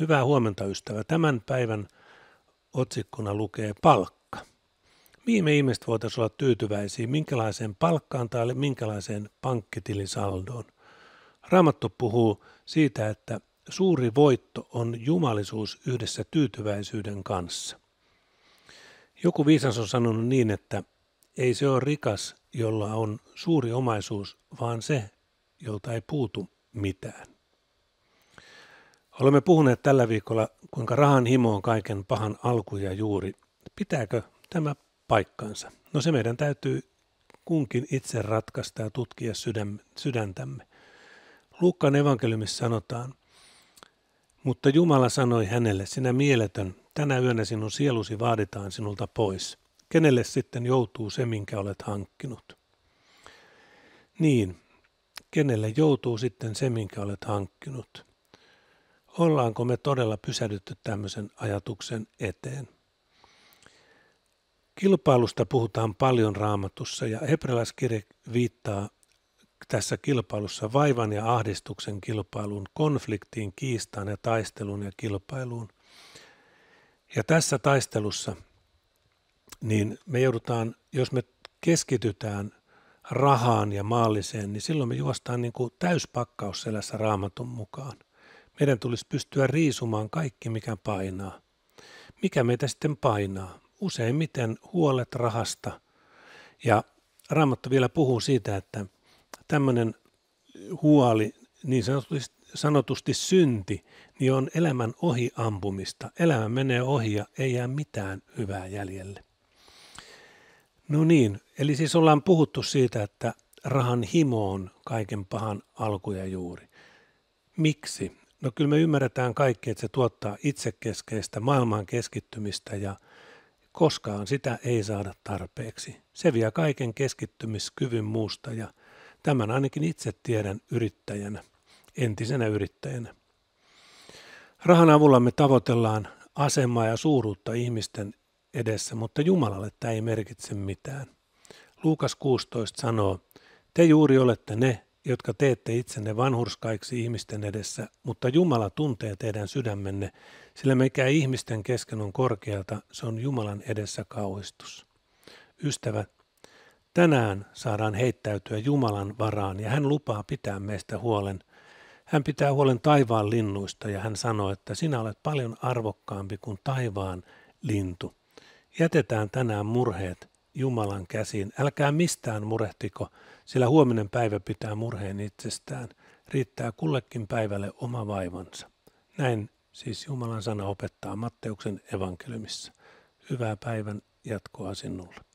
Hyvää huomenta ystävä. Tämän päivän otsikkona lukee palkka. Mihin me ihmiset voitaisiin olla tyytyväisiä, minkälaiseen palkkaan tai minkälaiseen pankkitilisaldoon? Raamattu puhuu siitä, että suuri voitto on jumalisuus yhdessä tyytyväisyyden kanssa. Joku viisas on sanonut niin, että ei se ole rikas, jolla on suuri omaisuus, vaan se, jolta ei puutu mitään. Olemme puhuneet tällä viikolla, kuinka rahan himo on kaiken pahan alku ja juuri. Pitääkö tämä paikkansa? No se meidän täytyy kunkin itse ratkaista ja tutkia sydäntämme. Luukkaan evankeliumissa sanotaan, mutta Jumala sanoi hänelle, sinä mieletön, tänä yönä sinun sielusi vaaditaan sinulta pois. Kenelle sitten joutuu se, minkä olet hankkinut? Niin, kenelle joutuu sitten se, minkä olet hankkinut? Ollaanko me todella pysädytty tämmöisen ajatuksen eteen? Kilpailusta puhutaan paljon raamatussa ja hebrealaiskirja viittaa tässä kilpailussa vaivan ja ahdistuksen kilpailuun, konfliktiin, kiistaan ja taisteluun ja kilpailuun. Ja tässä taistelussa niin me joudutaan, jos me keskitytään rahaan ja maalliseen, niin silloin me juostaan niin kuin täyspakkaus selässä raamatun mukaan – meidän tulisi pystyä riisumaan kaikki, mikä painaa. Mikä meitä sitten painaa? Useimmiten huolet rahasta. Ja Raamattu vielä puhuu siitä, että tämmöinen huoli, niin sanotusti, sanotusti synti, niin on elämän ohi ampumista. Elämä menee ohi ja ei jää mitään hyvää jäljelle. No niin, eli siis ollaan puhuttu siitä, että rahan himo on kaiken pahan alku ja juuri. Miksi? No kyllä me ymmärretään kaikki, että se tuottaa itsekeskeistä maailman keskittymistä ja koskaan sitä ei saada tarpeeksi. Se vie kaiken keskittymiskyvyn muusta ja tämän ainakin itse tiedän yrittäjänä, entisenä yrittäjänä. Rahan avulla me tavoitellaan asemaa ja suuruutta ihmisten edessä, mutta Jumalalle tämä ei merkitse mitään. Luukas 16 sanoo, te juuri olette ne, jotka teette itsenne vanhurskaiksi ihmisten edessä, mutta Jumala tuntee teidän sydämenne, sillä mikä ihmisten kesken on korkealta, se on Jumalan edessä kauhistus. Ystävät, tänään saadaan heittäytyä Jumalan varaan ja hän lupaa pitää meistä huolen. Hän pitää huolen taivaan linnuista ja hän sanoo, että sinä olet paljon arvokkaampi kuin taivaan lintu. Jätetään tänään murheet Jumalan käsiin. Älkää mistään murehtiko, sillä huominen päivä pitää murheen itsestään. Riittää kullekin päivälle oma vaivansa. Näin siis Jumalan sana opettaa Matteuksen evankeliumissa. Hyvää päivän jatkoa sinulle.